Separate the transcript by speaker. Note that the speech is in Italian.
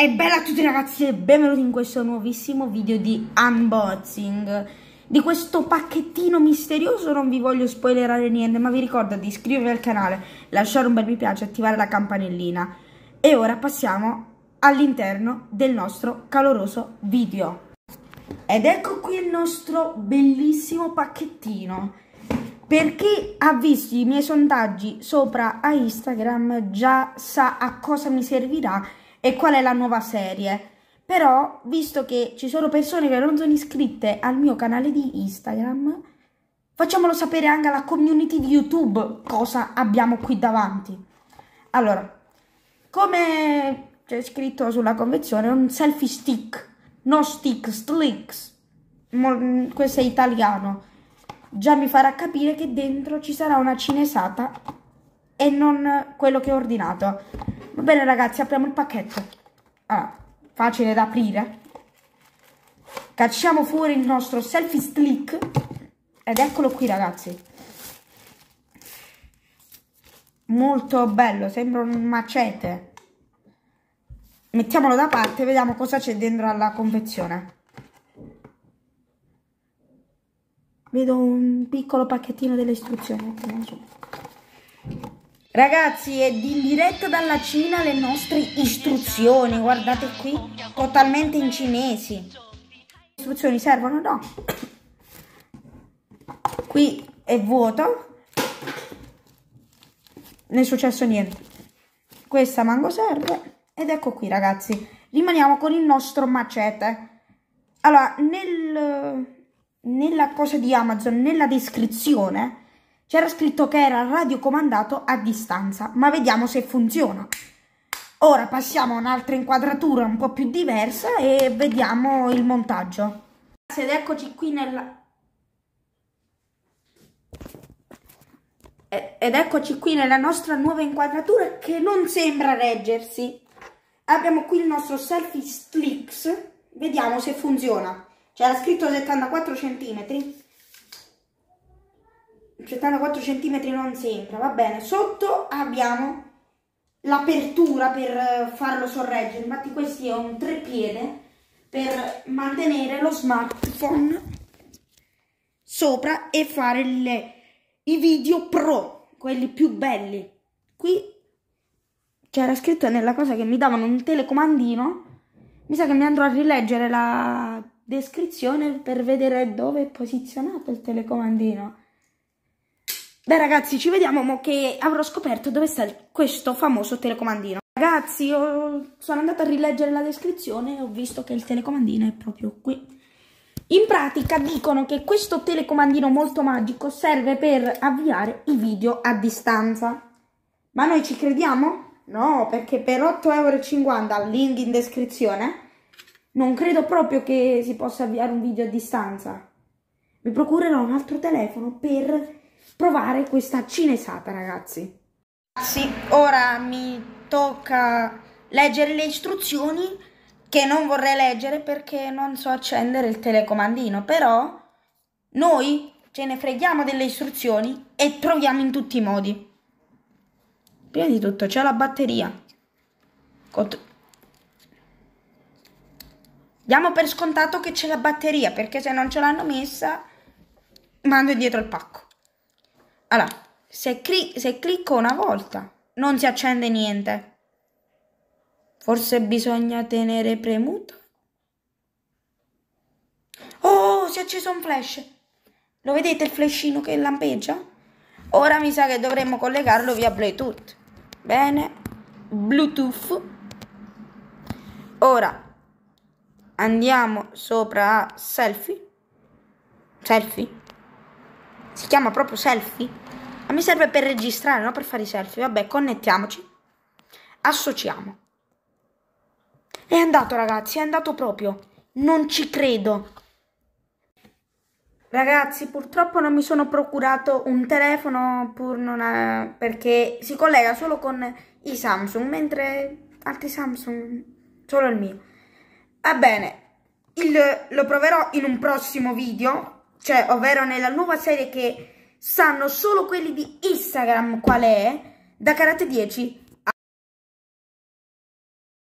Speaker 1: E bella a tutti ragazzi e benvenuti in questo nuovissimo video di unboxing di questo pacchettino misterioso non vi voglio spoilerare niente ma vi ricordo di iscrivervi al canale, lasciare un bel mi piace, e attivare la campanellina e ora passiamo all'interno del nostro caloroso video ed ecco qui il nostro bellissimo pacchettino per chi ha visto i miei sondaggi sopra a Instagram già sa a cosa mi servirà e qual è la nuova serie. Però, visto che ci sono persone che non sono iscritte al mio canale di Instagram, facciamolo sapere anche alla community di YouTube cosa abbiamo qui davanti. Allora, come c'è scritto sulla convenzione, un selfie stick, no stick, slicks. Questo è italiano. Già mi farà capire che dentro ci sarà una cinesata e non quello che ho ordinato. Va bene ragazzi, apriamo il pacchetto. Allora, facile da aprire. Cacciamo fuori il nostro selfie stick. Ed eccolo qui ragazzi. Molto bello, sembra un macete. Mettiamolo da parte, vediamo cosa c'è dentro alla confezione. Vedo un piccolo pacchettino delle istruzioni. Ragazzi, è in diretta dalla Cina le nostre istruzioni, guardate qui, totalmente in cinesi. Le istruzioni servono? No. Qui è vuoto. Non è successo niente. Questa mango serve. Ed ecco qui, ragazzi. Rimaniamo con il nostro macete. Allora, nel, nella cosa di Amazon, nella descrizione c'era scritto che era radiocomandato a distanza, ma vediamo se funziona. Ora passiamo a un'altra inquadratura un po' più diversa e vediamo il montaggio. Ed eccoci qui nella... Ed eccoci qui nella nostra nuova inquadratura che non sembra reggersi. Abbiamo qui il nostro selfie Strix, vediamo se funziona. C'era scritto 74 centimetri. 74 cm non sembra, va bene. Sotto abbiamo l'apertura per eh, farlo sorreggere, infatti questo è un treppiede per mantenere lo smartphone sopra e fare le, i video pro, quelli più belli. Qui c'era scritto nella cosa che mi davano un telecomandino, mi sa che mi andrò a rileggere la descrizione per vedere dove è posizionato il telecomandino. Beh ragazzi, ci vediamo mo che avrò scoperto dove sta questo famoso telecomandino. Ragazzi, io sono andata a rileggere la descrizione e ho visto che il telecomandino è proprio qui. In pratica dicono che questo telecomandino molto magico serve per avviare i video a distanza. Ma noi ci crediamo? No, perché per 8,50€ link in descrizione non credo proprio che si possa avviare un video a distanza. Mi procurerò un altro telefono per provare questa cinesata, ragazzi. Sì, ora mi tocca leggere le istruzioni che non vorrei leggere perché non so accendere il telecomandino, però noi ce ne freghiamo delle istruzioni e proviamo in tutti i modi. Prima di tutto c'è la batteria. Cont- Diamo per scontato che c'è la batteria perché se non ce l'hanno messa mando indietro il pacco. Allora, se, clic- se clicco una volta non si accende niente. Forse bisogna tenere premuto. Oh, si è acceso un flash. Lo vedete il flashino che lampeggia? Ora mi sa che dovremmo collegarlo via Bluetooth. Bene, Bluetooth. Ora andiamo sopra a selfie. Selfie. Si chiama proprio selfie? A ah, me serve per registrare, no? per fare i selfie. Vabbè, connettiamoci. Associamo. È andato, ragazzi, è andato proprio. Non ci credo. Ragazzi, purtroppo non mi sono procurato un telefono pur non ha... Eh, perché si collega solo con i Samsung, mentre altri Samsung, solo il mio. Va bene, il... lo proverò in un prossimo video, cioè ovvero nella nuova serie che sanno solo quelli di Instagram qual è, da Karate 10